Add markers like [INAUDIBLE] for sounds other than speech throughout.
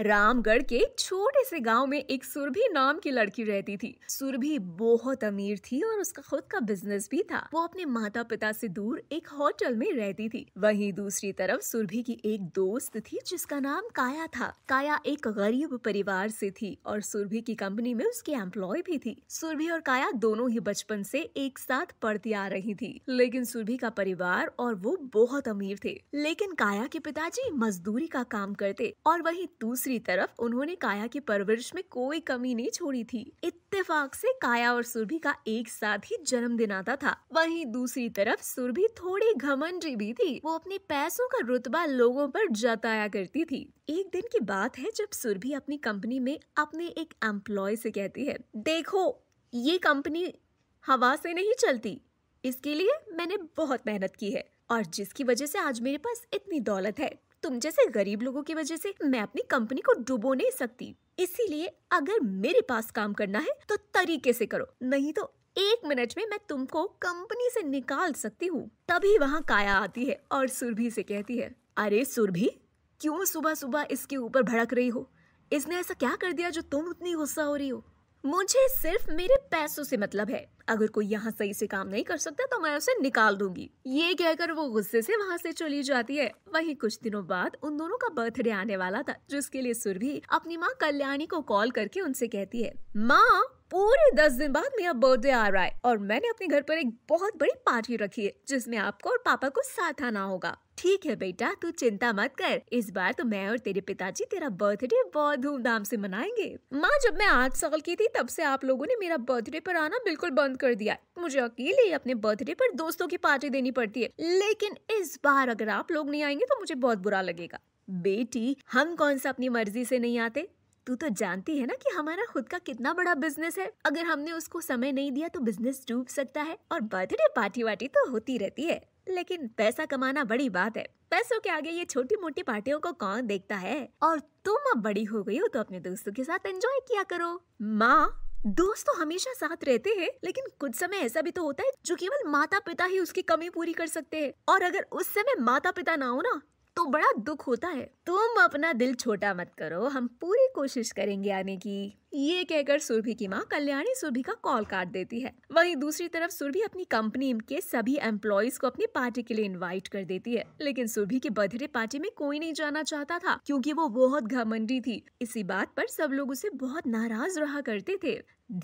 रामगढ़ के छोटे से गांव में एक सुरभि नाम की लड़की रहती थी सुरभि बहुत अमीर थी और उसका खुद का बिजनेस भी था वो अपने माता पिता से दूर एक होटल में रहती थी वहीं दूसरी तरफ सुरभि की एक दोस्त थी जिसका नाम काया था काया एक गरीब परिवार से थी और सुरभि की कंपनी में उसकी एम्प्लॉय भी थी सुरभि और काया दोनों ही बचपन से एक साथ पढ़ती आ रही थी लेकिन सुरभि का परिवार और वो बहुत अमीर थे लेकिन काया के पिताजी मजदूरी का काम करते और वही दूसरे दूसरी तरफ उन्होंने काया की परवरिश में कोई कमी नहीं छोड़ी थी इत्तेफाक से काया और सुरभि का एक साथ ही जन्मदिन आता था वहीं दूसरी तरफ सुरभि थोड़ी घमंडी भी थी वो अपने पैसों का रुतबा लोगों पर जताया करती थी एक दिन की बात है जब सुरभि अपनी कंपनी में अपने एक एम्प्लॉय से कहती है देखो ये कंपनी हवा से नहीं चलती इसके लिए मैंने बहुत मेहनत की है और जिसकी वजह से आज मेरे पास इतनी दौलत है तुम जैसे गरीब लोगों की वजह से मैं अपनी कंपनी को डुबो नहीं सकती इसीलिए अगर मेरे पास काम करना है तो तरीके से करो नहीं तो एक मिनट में मैं तुमको कंपनी से निकाल सकती हूँ तभी वहाँ काया आती है और सुरभि से कहती है अरे सुरभि क्यों सुबह सुबह इसके ऊपर भड़क रही हो इसने ऐसा क्या कर दिया जो तुम उतनी गुस्सा हो रही हो मुझे सिर्फ मेरे पैसों से मतलब है अगर कोई यहाँ सही से काम नहीं कर सकता तो मैं उसे निकाल दूंगी ये कहकर वो गुस्से से वहाँ से चली जाती है वहीं कुछ दिनों बाद उन दोनों का बर्थडे आने वाला था जिसके लिए सुरभि अपनी माँ कल्याणी को कॉल करके उनसे कहती है माँ पूरे दस दिन बाद मेरा बर्थडे आ रहा है और मैंने अपने घर पर एक बहुत बड़ी पार्टी रखी है जिसमें आपको और पापा को साथ आना होगा ठीक है बेटा तू चिंता मत कर इस बार तो मैं और तेरे पिताजी तेरा बर्थडे बहुत धूमधाम से मनाएंगे माँ जब मैं आठ साल की थी तब से आप लोगों ने मेरा बर्थडे पर आना बिल्कुल बंद कर दिया मुझे अकेले अपने बर्थडे पर दोस्तों की पार्टी देनी पड़ती है लेकिन इस बार अगर आप लोग नहीं आएंगे तो मुझे बहुत बुरा लगेगा बेटी हम कौन सा अपनी मर्जी से नहीं आते तू तो जानती है ना कि हमारा खुद का कितना बड़ा बिजनेस है अगर हमने उसको समय नहीं दिया तो बिजनेस डूब सकता है और बर्थडे पार्टी वार्टी तो होती रहती है लेकिन पैसा कमाना बड़ी बात है पैसों के आगे ये छोटी मोटी पार्टियों को कौन देखता है और तुम अब बड़ी हो गई हो तो अपने दोस्तों के साथ एंजॉय किया करो माँ दोस्त तो हमेशा साथ रहते हैं लेकिन कुछ समय ऐसा भी तो होता है जो केवल माता पिता ही उसकी कमी पूरी कर सकते हैं और अगर उस समय माता पिता ना हो ना बड़ा दुख होता है तुम अपना दिल छोटा मत करो हम पूरी कोशिश करेंगे आने की ये कहकर सुरभि की माँ कल्याणी सुरभि का कॉल काट देती है वहीं दूसरी तरफ सुरभि अपनी कंपनी के सभी एम्प्लॉयज को अपनी पार्टी के लिए इनवाइट कर देती है लेकिन सुरभि के बर्थडे पार्टी में कोई नहीं जाना चाहता था क्योंकि वो बहुत घमंडी थी इसी बात पर सब लोग उसे बहुत नाराज रहा करते थे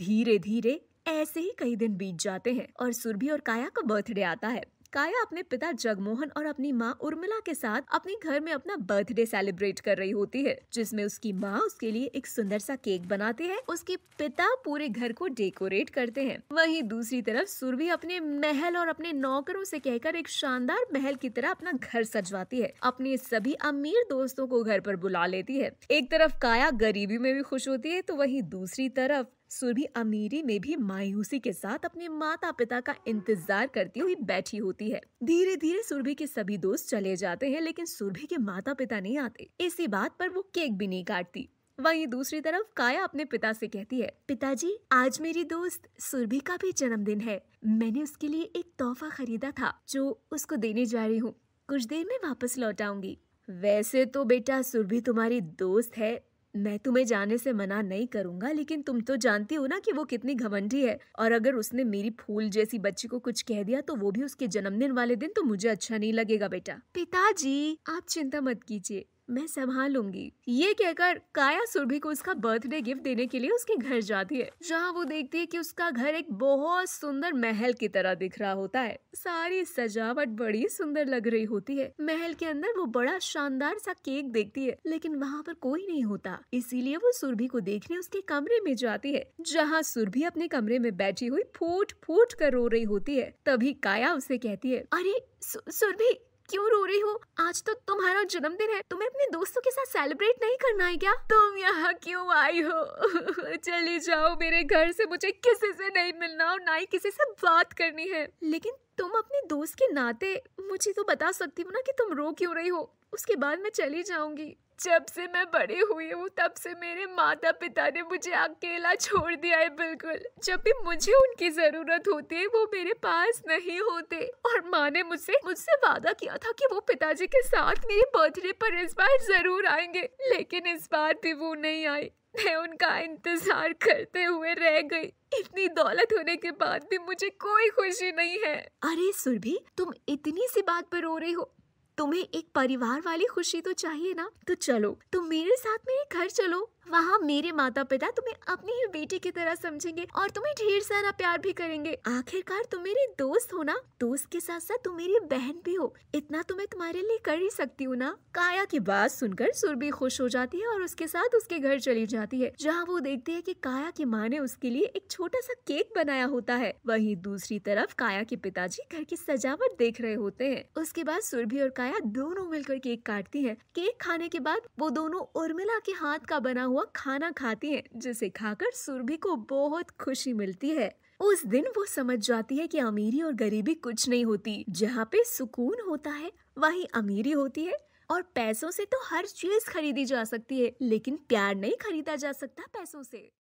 धीरे धीरे ऐसे ही कई दिन बीत जाते हैं और सुरभि और काया का बर्थडे आता है काया अपने पिता जगमोहन और अपनी माँ उर्मिला के साथ अपने घर में अपना बर्थडे सेलिब्रेट कर रही होती है जिसमे उसकी माँ उसके लिए एक सुंदर सा केक बनाते हैं उसके पिता पूरे घर को डेकोरेट करते हैं वही दूसरी तरफ सुरभि अपने महल और अपने नौकरों से कहकर एक शानदार महल की तरह अपना घर सजवाती है अपने सभी अमीर दोस्तों को घर पर बुला लेती है एक तरफ काया गरीबी में भी खुश होती है तो वही दूसरी तरफ सुरभि अमीरी में भी मायूसी के साथ अपने माता पिता का इंतजार करती हुई बैठी होती है धीरे धीरे सुरभि के सभी दोस्त चले जाते हैं लेकिन सुरभि के माता पिता नहीं आते इसी बात पर वो केक भी नहीं काटती वहीं दूसरी तरफ काया अपने पिता से कहती है पिताजी आज मेरी दोस्त सुरभि का भी जन्मदिन है मैंने उसके लिए एक तोहफा खरीदा था जो उसको देने जा रही हूँ कुछ देर में वापस लौट आऊंगी वैसे तो बेटा सुरभि तुम्हारी दोस्त है मैं तुम्हें जाने से मना नहीं करूंगा लेकिन तुम तो जानती हो ना कि वो कितनी घमंडी है और अगर उसने मेरी फूल जैसी बच्ची को कुछ कह दिया तो वो भी उसके जन्मदिन वाले दिन तो मुझे अच्छा नहीं लगेगा बेटा पिताजी आप चिंता मत कीजिए मैं संभालूंगी ये कहकर काया सुरभि को उसका बर्थडे गिफ्ट देने के लिए उसके घर जाती है जहाँ वो देखती है की उसका घर एक बहुत सुंदर महल की तरह दिख रहा होता है सारी सजावट बड़ी सुंदर लग रही होती है महल के अंदर वो बड़ा शानदार सा केक देखती है लेकिन वहाँ पर कोई नहीं होता इसीलिए वो सुरभि को देखने उसके कमरे में जाती है जहाँ सुरभि अपने कमरे में बैठी हुई फूट फूट कर रो रही होती है तभी काया उसे कहती है अरे सु, सुरभि क्यों रो रही हो आज तो तुम्हारा जन्मदिन है तुम्हें अपने दोस्तों के साथ सेलिब्रेट नहीं करना है क्या तुम यहाँ क्यों आई हो [LAUGHS] चली जाओ मेरे घर से मुझे किसी से नहीं मिलना और ना ही किसी से बात करनी है लेकिन तुम अपने दोस्त के नाते मुझे तो बता सकती हो ना कि तुम रो क्यों रही हो उसके बाद मैं चली जाऊंगी जब से मैं बड़ी हुई हूँ तब से मेरे माता पिता ने मुझे अकेला छोड़ दिया है बिल्कुल जब भी मुझे उनकी ज़रूरत होती है वो मेरे पास नहीं होते और माँ ने मुझसे मुझसे वादा किया था कि वो पिताजी के साथ मेरे बर्थडे पर इस बार ज़रूर आएंगे लेकिन इस बार भी वो नहीं आई मैं उनका इंतज़ार करते हुए रह गई इतनी दौलत होने के बाद भी मुझे कोई खुशी नहीं है अरे सुरभि तुम इतनी सी बात पर रो रही हो तुम्हें एक परिवार वाली खुशी तो चाहिए ना तो चलो तुम मेरे साथ मेरे घर चलो वहाँ मेरे माता पिता तुम्हें अपने ही बेटे की तरह समझेंगे और तुम्हें ढेर सारा प्यार भी करेंगे आखिरकार तुम मेरे दोस्त हो ना दोस्त के साथ साथ तुम मेरी बहन भी हो इतना तो मैं तुम्हारे लिए कर ही सकती हूँ ना काया की बात सुनकर सुरभि खुश हो जाती है और उसके साथ उसके घर चली जाती है जहाँ वो देखती है की काया की माँ ने उसके लिए एक छोटा सा केक बनाया होता है वही दूसरी तरफ काया के पिताजी घर की सजावट देख रहे होते हैं उसके बाद सुरभि और काया दोनों मिलकर केक काटती है केक खाने के बाद वो दोनों उर्मिला के हाथ का बना हुआ हुआ खाना खाती है जिसे खाकर सुरभि को बहुत खुशी मिलती है उस दिन वो समझ जाती है कि अमीरी और गरीबी कुछ नहीं होती जहाँ पे सुकून होता है वही अमीरी होती है और पैसों से तो हर चीज खरीदी जा सकती है लेकिन प्यार नहीं खरीदा जा सकता पैसों से